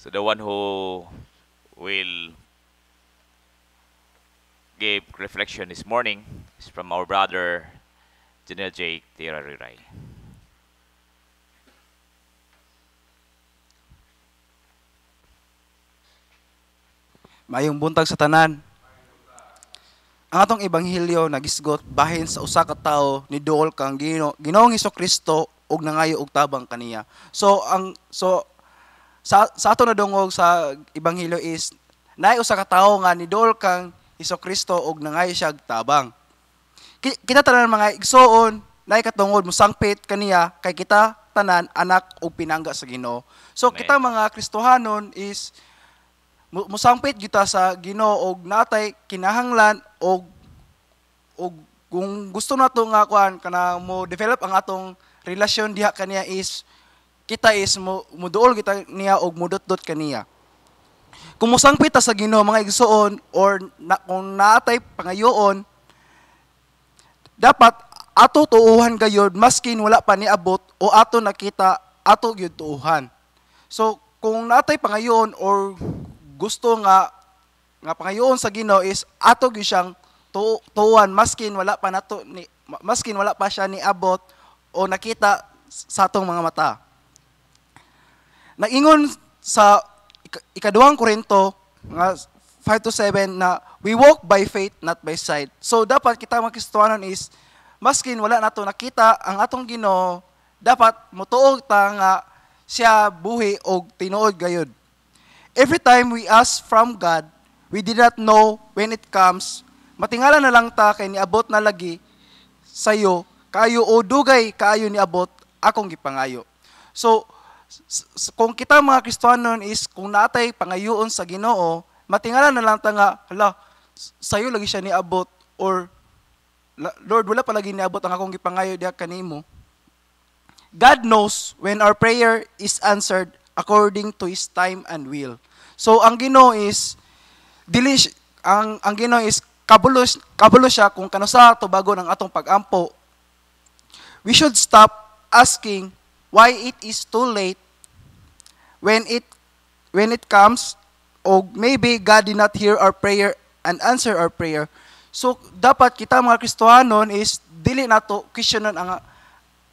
So the one who will give reflection this morning is from our brother, General Jake Tirarirai. Mayong buntag sa tanan. Ang atong ebanghelyo nagisgot bahin sa usa ka tawo ni duol kang Gino, Ginoong Hesus Kristo ug nangayo og tabang kaniya. So ang so sa, sa ato na dungog sa Ibanghilyo is, naay usa ka tawo nga nidol kang Iso Kristo og nangay siya tabang. kita tanan mga igsoon, naay katungod musangpit kaniya kay kita tanan anak og pinangga sa Ginoo. So Amen. kita mga Kristohanon is musangpit kita sa Ginoo og natay kinahanglan og og kung gusto nato nga kuan kana mo develop ang atong relasyon diha kaniya is kita is mo, muduol kita niya og mudot-dot kaniya. Kumusang pita sa Ginoo mga igsoon or na, kung naatay pangayoon dapat ato tuuhan gayod maskin wala pa niabot o ato nakita ato gyud tuuhan. So kung natay pangayoon or gusto nga nga pangayoon sa Ginoo is ato gyud siyang tu, tuuhan maskin wala pa nato ni maskin wala pa siya niabot o nakita sa atong mga mata naingon sa ikaduhang Korinto, nga 5 to 7, na we walk by faith, not by sight. So, dapat kita magkristuanon is, maskin wala nato nakita ang atong Ginoo, dapat motuog ta nga siya buhi og tinuod gayud. Every time we ask from God, we did not know when it comes, matingala na lang ta kay niabot na lagi sayo kayo o dugay kayo niabot akong gipangayo. So, kung kita mga Kristohanon is kung natay pangayoon sa Ginoo, matingala na lang ta nga hala sayo lagi siya abot or Lord wala pa lagi ni abot ang akong gipangayo diha kanimo. God knows when our prayer is answered according to his time and will. So ang Ginoo is dili ang ang Ginoo is kabulos kabulo siya kung kanusa to bago ang atong pagampo. We should stop asking why it is too late when it when it comes or maybe God did not hear our prayer and answer our prayer. So dapat kita mga Kristohanon is dili nato questionon ang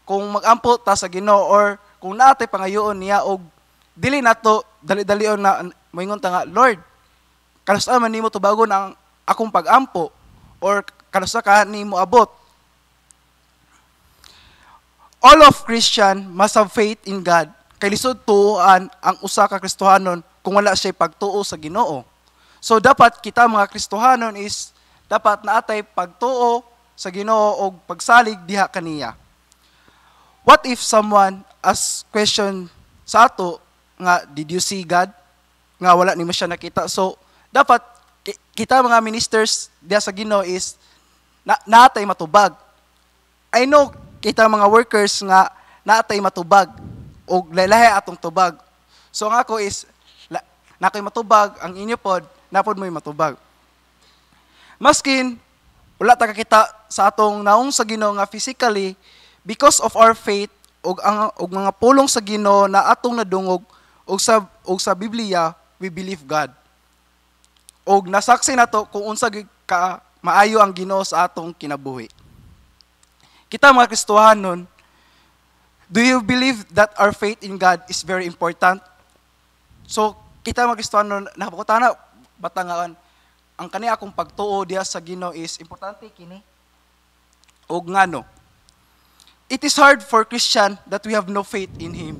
kung magampo ta sa Ginoo or kung naate pangayoon niya og dili nato dali-dalion na moingon ta nga Lord kanus man nimo bago ang akong pagampo or kanus ka nimo abot all of Christian must have faith in God. Kay lisod tuoan ang usa ka Kristohanon kung wala siya pagtuo sa Ginoo. So dapat kita mga Kristohanon is dapat naatay pagtuo sa Ginoo og pagsalig diha kaniya. What if someone as question sa ato nga did you see God? Nga wala ni mo siya nakita. So dapat kita mga ministers diha sa Ginoo is na, natay matubag. I know kita mga workers nga naatay matubag o lalahi atong tubag. So ang ako is, la, matubag, ang inyo pod, napod mo'y matubag. Maskin, wala ta kakita sa atong naong sa Ginoo nga physically because of our faith og ang og mga pulong sa Ginoo na atong nadungog og sa og sa Biblia we believe God. Og nasaksi nato kung unsa ka maayo ang Ginoo sa atong kinabuhi. Kita mga Kristohan nun, do you believe that our faith in God is very important? So, kita mga Kristohan nun, napakuta na, batangaan, ang kani akong pagtuo diya sa Ginoo is importante kini. Og nga no. It is hard for Christian that we have no faith in him.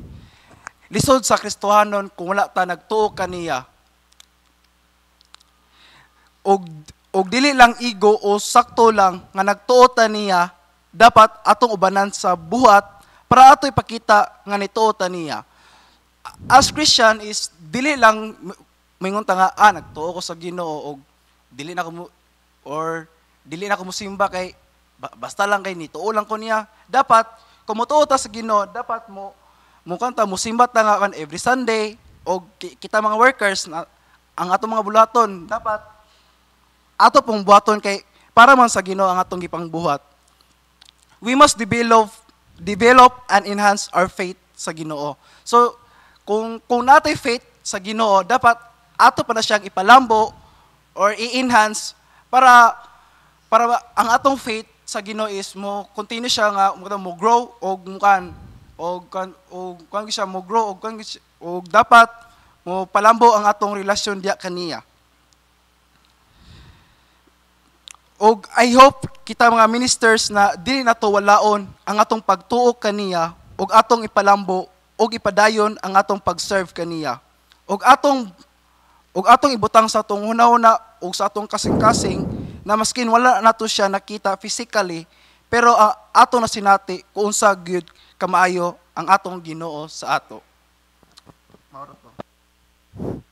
Lisod sa Kristohanon kung wala ta nagtuo kaniya. Og og dili lang ego o sakto lang nga nagtuo ta niya dapat atong ubanan sa buhat para ato ipakita nga nito taniya. As Christian is dili lang mingon tanga ah, nagtuo ko sa Ginoo og dili na ko or dili na ko musimba kay basta lang kay nito lang ko niya. Dapat kumutuo ta sa Ginoo, dapat mo mukhang ta musimba ta nga kan every Sunday og kita mga workers na ang atong mga bulaton dapat ato pong buhaton kay para man sa Ginoo ang atong gipangbuhat we must develop develop and enhance our faith sa Ginoo. So, kung kung natay faith sa Ginoo, dapat ato pa na siyang ipalambo or i-enhance para para ang atong faith sa Ginoo is mo continue siya nga mo, grow og mukan og kan og kan siya mo grow og kan og dapat mo palambo ang atong relasyon diya kaniya. O I hope kita mga ministers na dili nato walaon ang atong pagtuo kaniya o atong ipalambo o ipadayon ang atong pag-serve kaniya. O atong o atong ibutang sa atong hunahuna o sa atong kasing-kasing na maskin wala nato siya nakita physically pero uh, ato na sinati kung sa gyud kamaayo ang atong Ginoo sa ato. Mauro to.